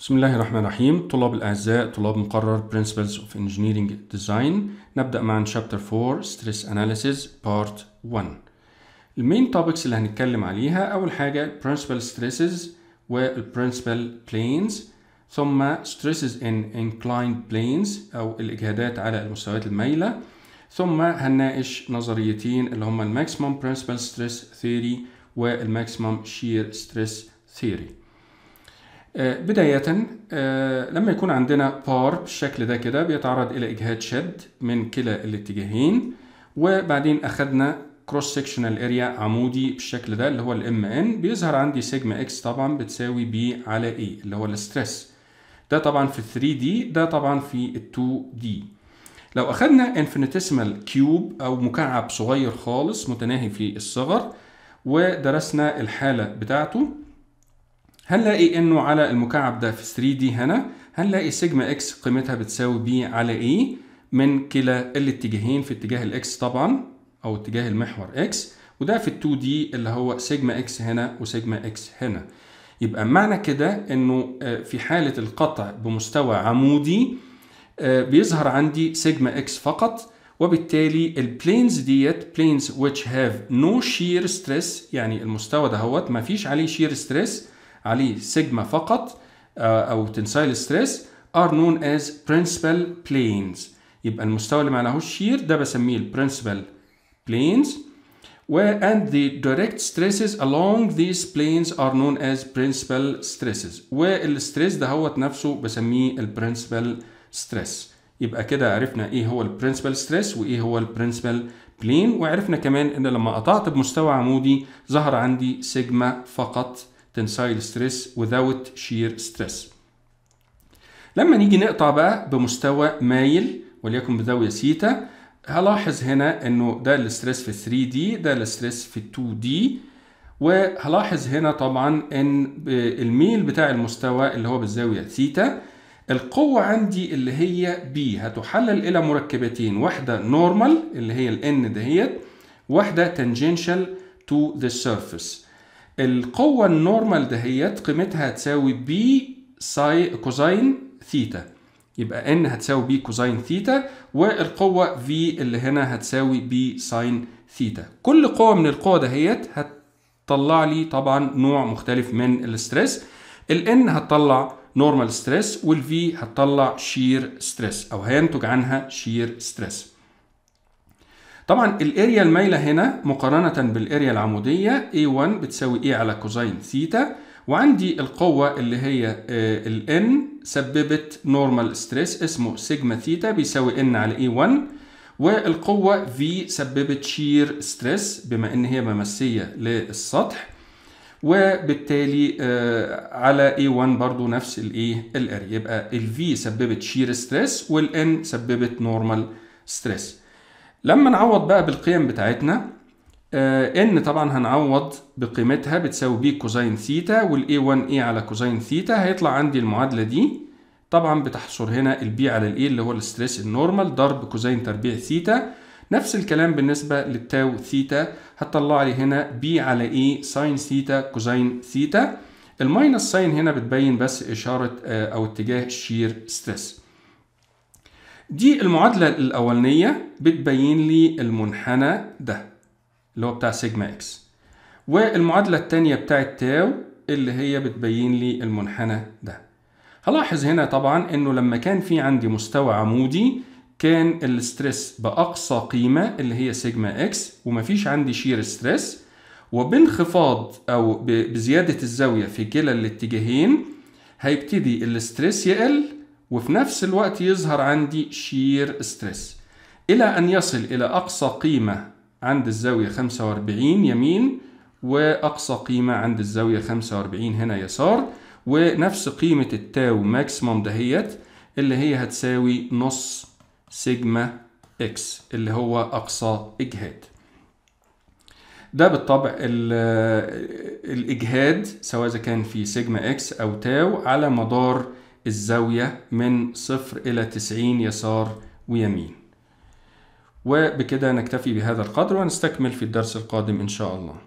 بسم الله الرحمن الرحيم طلاب الأعزاء طلاب مقرر Principles of Engineering Design نبدأ مع Chapter 4 Stress Analysis Part 1 المين topics اللي هنتكلم عليها أول حاجة Principal Stresses وال Principal Planes ثم Stresses in Inclined Planes أو الإجهادات على المستويات المايلة ثم هنناقش نظريتين اللي هما ال Maximum Principal Stress Theory وال Maximum Shear Stress Theory آه، بداية آه، لما يكون عندنا بار بالشكل ده كده بيتعرض إلى إجهاد شد من كلا الاتجاهين وبعدين أخذنا كروس سكشنال اريا عمودي بالشكل ده اللي هو الام ان بيظهر عندي سيجما اكس طبعا بتساوي بي على اي e اللي هو الستريس ده طبعا في 3 دي ده طبعا في 2 دي لو اخذنا انفينيتيسمال كيوب او مكعب صغير خالص متناهي في الصغر ودرسنا الحاله بتاعته هنلاقي انه على المكعب ده في 3 دي هنا هنلاقي سيجما اكس قيمتها بتساوي بي على اي e من كلا الاتجاهين في اتجاه الاكس طبعا او اتجاه المحور اكس وده في ال 2 دي اللي هو سيجما اكس هنا وسيجما اكس هنا يبقى معنى كده انه آه، في حالة القطع بمستوى عمودي آه، بيظهر عندي سيجما اكس فقط وبالتالي البلينز ديت بلينز which have no shear stress يعني المستوى دهوت ما فيش عليه shear stress عليه سيجما فقط آه، او تنسايل ستريس are known as principal planes يبقى المستوى اللي معناه شير ده بسميه البرنسبل planes و and the direct stresses along these planes are known as principal stresses والستريس ده هوت نفسه بسميه البرنسبل stress يبقى كده عرفنا ايه هو البرنسبل ستريس وايه هو البرنسبل بلين وعرفنا كمان ان لما قطعت بمستوى عمودي ظهر عندي سيجما فقط تنسايل ستريس وذاوت شير ستريس لما نيجي نقطع بقى بمستوى مايل وليكن بزاوية سيتا هلاحظ هنا انه ده الستريس في 3 دي ده الستريس في 2 دي وهلاحظ هنا طبعا ان الميل بتاع المستوى اللي هو بالزاوية ثيتا القوة عندي اللي هي B هتحلل إلى مركبتين واحدة نورمال اللي هي ال N دهيت واحدة تانجنشال تو ذا surface القوة النورمال دهيت قيمتها هتساوي بي ساي كوزين ثيتا يبقى ان هتساوي بي كوزين ثيتا والقوة في اللي هنا هتساوي بي ساين ثيتا كل قوة من القوى دهيت هتطلع لي طبعا نوع مختلف من الاسترس الان هتطلع نورمال ستريس والفي هتطلع شير ستريس او هينتج عنها شير ستريس طبعا الاريا المايله هنا مقارنه بالاريا العموديه A1 بتساوي A على كوزين ثيتا وعندي القوه اللي هي آه، ال N سببت نورمال ستريس اسمه سيجما ثيتا بيساوي N على A1 والقوه V سببت شير ستريس بما ان هي ممسيه للسطح وبالتالي آه، على A1 برضو نفس الايه الاريا يبقى ال V سببت شير ستريس وال N سببت نورمال ستريس لما نعوض بقى بالقيم بتاعتنا آه، ان طبعا هنعوض بقيمتها بتساوي بي كوزين ثيتا والاي 1 اي على كوزين ثيتا هيطلع عندي المعادله دي طبعا بتحصر هنا البي على الاي اللي هو الستريس النورمال ضرب كوزين تربيع ثيتا نفس الكلام بالنسبه للتاو ثيتا هتطلع لي هنا بي على اي ساين ثيتا كوزين ثيتا الماينس ساين هنا بتبين بس اشاره آه، او اتجاه شير ستريس دي المعادلة الأولانية بتبين لي المنحنى ده اللي هو بتاع سيجما اكس والمعادلة التانية بتاعت تاو اللي هي بتبين لي المنحنى ده هلاحظ هنا طبعا انه لما كان في عندي مستوى عمودي كان الستريس بأقصى قيمة اللي هي سيجما اكس ومفيش عندي شير ستريس وبانخفاض او بزيادة الزاوية في كلا الاتجاهين هيبتدي الستريس يقل وفي نفس الوقت يظهر عندي شير ستريس إلى أن يصل إلى أقصى قيمة عند الزاوية 45 يمين وأقصى قيمة عند الزاوية 45 هنا يسار ونفس قيمة التاو ماكسيموم دهيت اللي هي هتساوي نص سيجما اكس اللي هو أقصى إجهاد ده بالطبع الإجهاد سواء إذا كان في سيجما اكس أو تاو على مدار الزاوية من صفر إلى تسعين يسار ويمين وبكده نكتفي بهذا القدر ونستكمل في الدرس القادم إن شاء الله